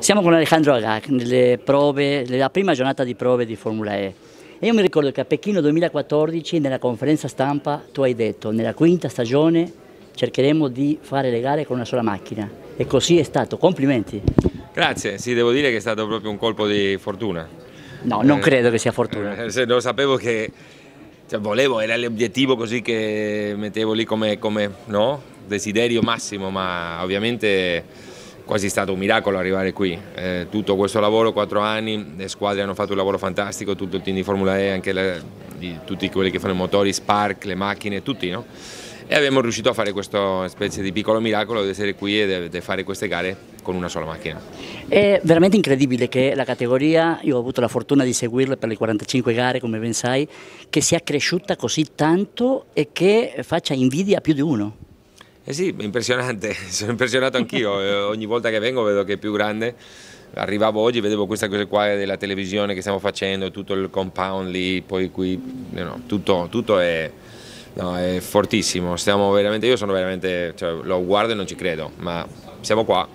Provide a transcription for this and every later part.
Siamo con Alejandro Agac nelle prove, nella prima giornata di prove di Formula E. E io mi ricordo che a Pechino 2014, nella conferenza stampa, tu hai detto nella quinta stagione cercheremo di fare le gare con una sola macchina. E così è stato. Complimenti. Grazie, sì, devo dire che è stato proprio un colpo di fortuna. No, non eh, credo che sia fortuna. Eh, lo sapevo che cioè, volevo, era l'obiettivo così che mettevo lì come, come no? desiderio massimo, ma ovviamente quasi stato un miracolo arrivare qui. Eh, tutto questo lavoro, quattro anni, le squadre hanno fatto un lavoro fantastico, tutto il team di Formula E, anche le, di, tutti quelli che fanno i motori, Spark, le macchine, tutti, no? E abbiamo riuscito a fare questa specie di piccolo miracolo di essere qui e di fare queste gare con una sola macchina. È veramente incredibile che la categoria, io ho avuto la fortuna di seguirla per le 45 gare come ben sai, che sia cresciuta così tanto e che faccia invidia a più di uno. Eh sì, impressionante, sono impressionato anch'io, eh, ogni volta che vengo vedo che è più grande. Arrivavo oggi, vedevo queste cose qua della televisione che stiamo facendo, tutto il compound lì, poi qui, eh no, tutto, tutto è, no, è, fortissimo, stiamo veramente, io sono veramente, cioè, lo guardo e non ci credo, ma siamo qua,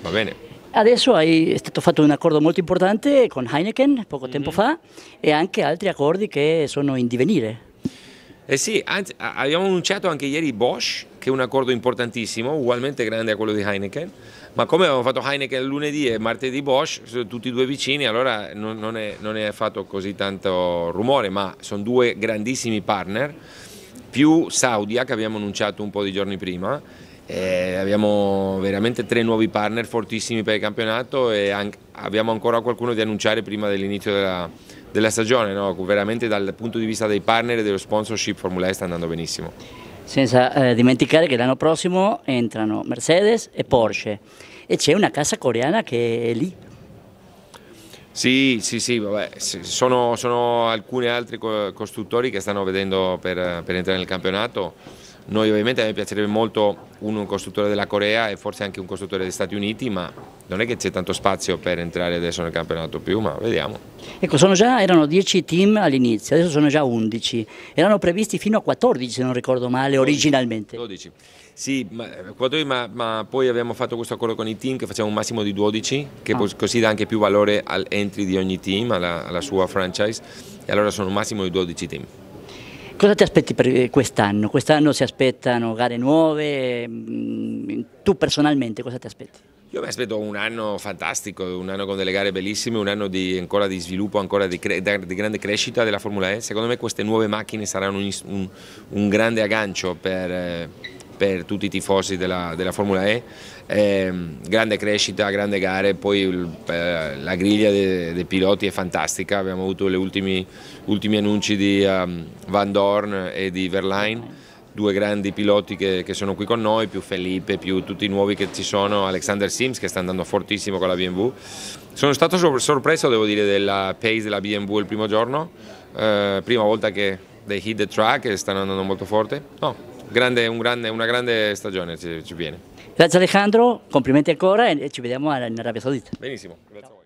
va bene. Adesso è stato fatto un accordo molto importante con Heineken poco tempo mm -hmm. fa e anche altri accordi che sono in divenire. Eh sì, anzi, abbiamo annunciato anche ieri Bosch che è un accordo importantissimo, ugualmente grande a quello di Heineken, ma come abbiamo fatto Heineken lunedì e martedì Bosch, eh, tutti e due vicini, allora non, non, è, non è fatto così tanto rumore, ma sono due grandissimi partner, più Saudia che abbiamo annunciato un po' di giorni prima eh, abbiamo veramente tre nuovi partner fortissimi per il campionato e anche, abbiamo ancora qualcuno da annunciare prima dell'inizio della, della, stagione, no? veramente dal punto di vista dei partner e dello sponsorship Formula E sta andando benissimo senza eh, dimenticare che l'anno prossimo entrano Mercedes e Porsche e c'è una casa coreana che è lì. Sì, sì, sì, vabbè, sono, sono alcuni altri costruttori che stanno vedendo per, per entrare nel campionato noi ovviamente a me piacerebbe molto uno, un costruttore della Corea e forse anche un costruttore degli Stati Uniti, ma non è che c'è tanto spazio per entrare adesso nel campionato più, ma vediamo. Ecco, già, erano 10 team all'inizio, adesso sono già 11, erano previsti fino a 14 se non ricordo male 12, originalmente. 12, sì, ma, 14, eh, ma, ma, poi abbiamo fatto questo accordo con i team che facciamo un massimo di 12, che ah. così dà anche più valore all'entry di ogni team, alla, alla sua franchise, e allora sono un massimo di 12 team. Cosa ti aspetti per eh, quest'anno? Quest'anno si aspettano gare nuove, mm, tu personalmente cosa ti aspetti? Io mi aspetto un anno fantastico, un anno con delle gare bellissime, un anno di, ancora di sviluppo, ancora di, di, grande crescita della Formula E. Secondo me queste nuove macchine saranno un, un, un grande aggancio per, eh, per tutti i tifosi della, della Formula E, eh, grande crescita, grande gare, poi il, eh, la griglia dei, dei piloti è fantastica, abbiamo avuto gli ultimi, ultimi annunci di um, Van Dorn e di Verlaine due grandi piloti che, che, sono qui con noi, più Felipe, più tutti i nuovi che ci sono, Alexander Sims che sta andando fortissimo con la BMW. Sono stato sorpreso, devo dire, della pace della BMW il primo giorno, eh, prima volta che They hit the track e stanno andando molto forte. No, grande, un grande, una grande stagione ci, ci, viene. Grazie Alejandro, complimenti ancora e ci vediamo in Arabia Saudita. Benissimo, grazie a